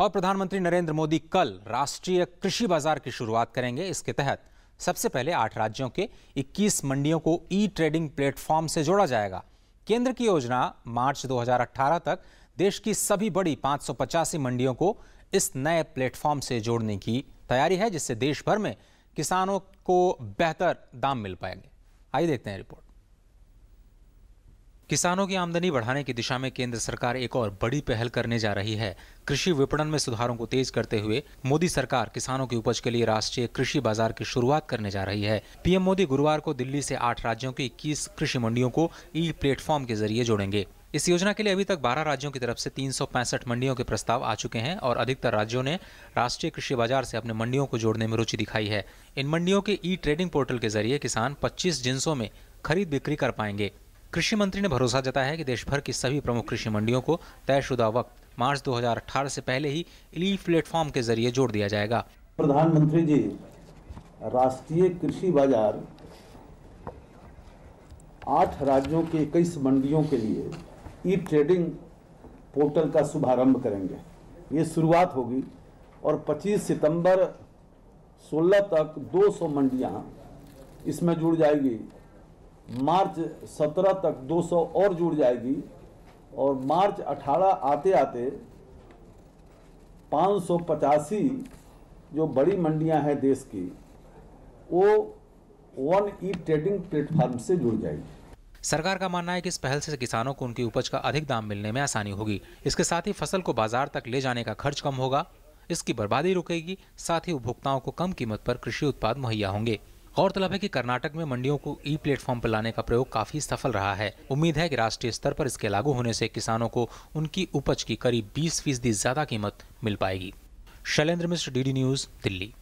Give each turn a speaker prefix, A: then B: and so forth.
A: और प्रधानमंत्री नरेंद्र मोदी कल राष्ट्रीय कृषि बाजार की शुरुआत करेंगे इसके तहत सबसे पहले आठ राज्यों के 21 मंडियों को ई ट्रेडिंग प्लेटफॉर्म से जोड़ा जाएगा केंद्र की योजना मार्च 2018 तक देश की सभी बड़ी पांच मंडियों को इस नए प्लेटफॉर्म से जोड़ने की तैयारी है जिससे देश भर में किसानों को बेहतर दाम मिल पाएंगे आइए देखते हैं रिपोर्ट किसानों की आमदनी बढ़ाने की दिशा में केंद्र सरकार एक और बड़ी पहल करने जा रही है कृषि विपणन में सुधारों को तेज करते हुए मोदी सरकार किसानों की उपज के लिए राष्ट्रीय कृषि बाजार की शुरुआत करने जा रही है पीएम मोदी गुरुवार को दिल्ली से आठ राज्यों की इक्कीस कृषि मंडियों को ई प्लेटफॉर्म के जरिए जोड़ेंगे इस योजना के लिए अभी तक 12 राज्यों की तरफ से तीन मंडियों के प्रस्ताव आ चुके हैं और अधिकतर राज्यों ने राष्ट्रीय कृषि बाजार से अपने मंडियों को जोड़ने में रुचि दिखाई है इन मंडियों के ई ट्रेडिंग पोर्टल के जरिए किसान 25 जिन्सों में खरीद बिक्री कर पाएंगे कृषि मंत्री ने भरोसा जताया है कि देशभर की सभी प्रमुख कृषि मंडियों को तयशुदा वक्त मार्च 2018 से पहले ही ई प्लेटफॉर्म के जरिए जोड़ दिया जाएगा
B: प्रधानमंत्री जी राष्ट्रीय कृषि बाजार आठ राज्यों के इक्कीस मंडियों के लिए ई ट्रेडिंग पोर्टल का शुभारंभ करेंगे ये शुरुआत होगी और 25 सितंबर 16 तक 200 मंडियां इसमें जुड़ जाएगी मार्च 17 तक 200 और जुड़ जाएगी और मार्च 18 आते आते पाँच जो बड़ी मंडियां हैं देश की वो वन ई ट्रेडिंग प्लेटफॉर्म से जुड़ जाएगी
A: सरकार का मानना है कि इस पहल से किसानों को उनकी उपज का अधिक दाम मिलने में आसानी होगी इसके साथ ही फसल को बाजार तक ले जाने का खर्च कम होगा इसकी बर्बादी रुकेगी साथ ही उपभोक्ताओं को कम कीमत पर कृषि उत्पाद मुहैया होंगे गौरतलब है कि कर्नाटक में मंडियों को ई प्लेटफॉर्म पर लाने का प्रयोग काफी सफल रहा है उम्मीद है कि राष्ट्रीय स्तर पर इसके लागू होने से किसानों को उनकी उपज की करीब बीस फीसदी ज्यादा कीमत मिल पाएगी शैलेंद्र मिश्र डी न्यूज दिल्ली